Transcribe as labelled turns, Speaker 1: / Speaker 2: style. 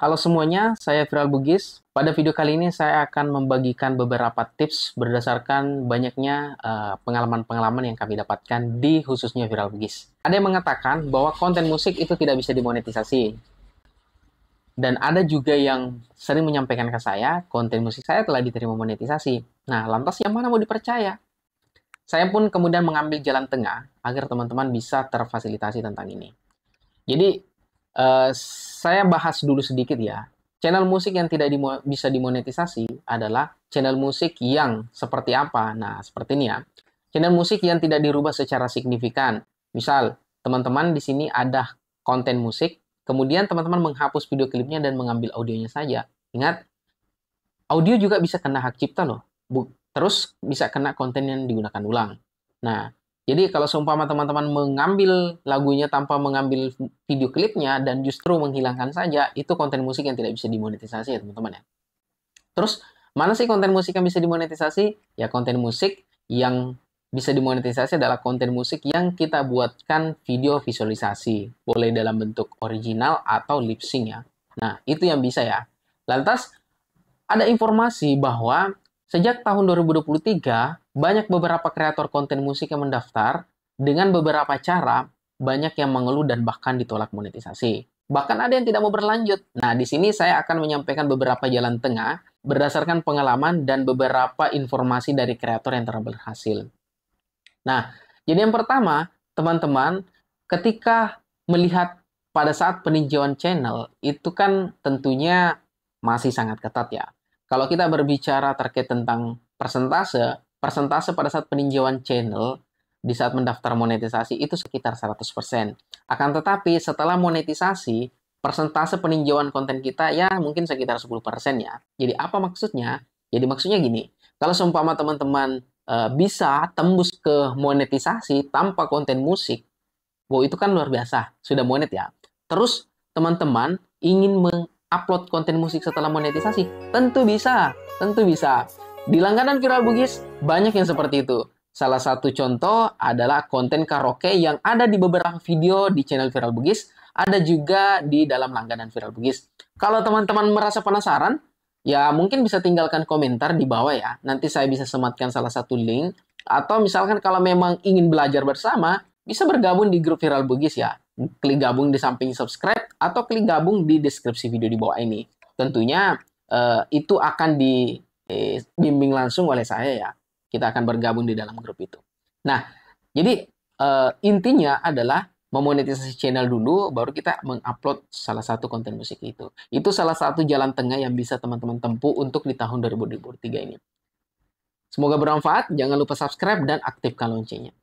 Speaker 1: Halo semuanya, saya Viral Bugis. Pada video kali ini saya akan membagikan beberapa tips berdasarkan banyaknya eh, pengalaman-pengalaman uh, yang kami dapatkan di khususnya Viral Bugis. Ada yang mengatakan bahwa konten musik itu tidak bisa dimonetisasi. Dan ada juga yang sering menyampaikan ke saya, konten musik saya telah diterima monetisasi. Nah, lantas yang mana mau dipercaya? Saya pun kemudian mengambil jalan tengah agar teman-teman bisa terfasilitasi tentang ini. Jadi, Eh, saya bahas dulu sedikit ya. Channel musik yang tidak dimo bisa dimonetisasi adalah channel musik yang seperti apa. Nah, seperti ini ya. Channel musik yang tidak dirubah secara signifikan. Misal, teman-teman di sini ada konten musik, kemudian teman-teman menghapus video klipnya dan mengambil audionya saja. Ingat, audio juga bisa kena hak cipta loh. terus bisa kena konten yang digunakan ulang. Nah, jadi kalau seumpama teman-teman mengambil lagunya tanpa mengambil video klipnya dan justru menghilangkan saja, itu konten musik yang tidak bisa dimonetisasi ya teman-teman ya. Terus mana sih konten musik yang bisa dimonetisasi? Ya konten musik yang bisa dimonetisasi adalah konten musik yang kita buatkan video visualisasi, boleh dalam bentuk original atau lip sync ya. Nah, itu yang bisa ya. Lantas ada informasi bahwa Sejak tahun 2023, banyak beberapa kreator konten musik yang mendaftar dengan beberapa cara banyak yang mengeluh dan bahkan ditolak monetisasi. Bahkan ada yang tidak mau berlanjut. Nah, di sini saya akan menyampaikan beberapa jalan tengah berdasarkan pengalaman dan beberapa informasi dari kreator yang telah berhasil. Nah, jadi yang pertama, teman-teman, ketika melihat pada saat peninjauan channel itu kan tentunya masih sangat ketat ya. Kalau kita berbicara terkait tentang persentase, persentase pada saat peninjauan channel di saat mendaftar monetisasi itu sekitar 100%. Akan tetapi setelah monetisasi, persentase peninjauan konten kita ya mungkin sekitar 10% ya. Jadi apa maksudnya? Jadi maksudnya gini, kalau seumpama teman-teman e, bisa tembus ke monetisasi tanpa konten musik, wow itu kan luar biasa, sudah monet ya. Terus teman-teman ingin upload konten musik setelah monetisasi? Tentu bisa, tentu bisa. Di langganan Viral Bugis, banyak yang seperti itu. Salah satu contoh adalah konten karaoke yang ada di beberapa video di channel Viral Bugis, ada juga di dalam langganan Viral Bugis. Kalau teman-teman merasa penasaran, ya mungkin bisa tinggalkan komentar di bawah ya. Nanti saya bisa sematkan salah satu link. Atau misalkan kalau memang ingin belajar bersama, bisa bergabung di grup Viral Bugis ya. Klik gabung di samping subscribe, atau klik gabung di deskripsi video di bawah ini. Tentunya eh, itu akan dibimbing eh, langsung oleh saya ya. Kita akan bergabung di dalam grup itu. Nah, jadi eh, intinya adalah memonetisasi channel dulu, baru kita mengupload salah satu konten musik itu. Itu salah satu jalan tengah yang bisa teman-teman tempuh untuk di tahun 2023 ini. Semoga bermanfaat, jangan lupa subscribe dan aktifkan loncengnya.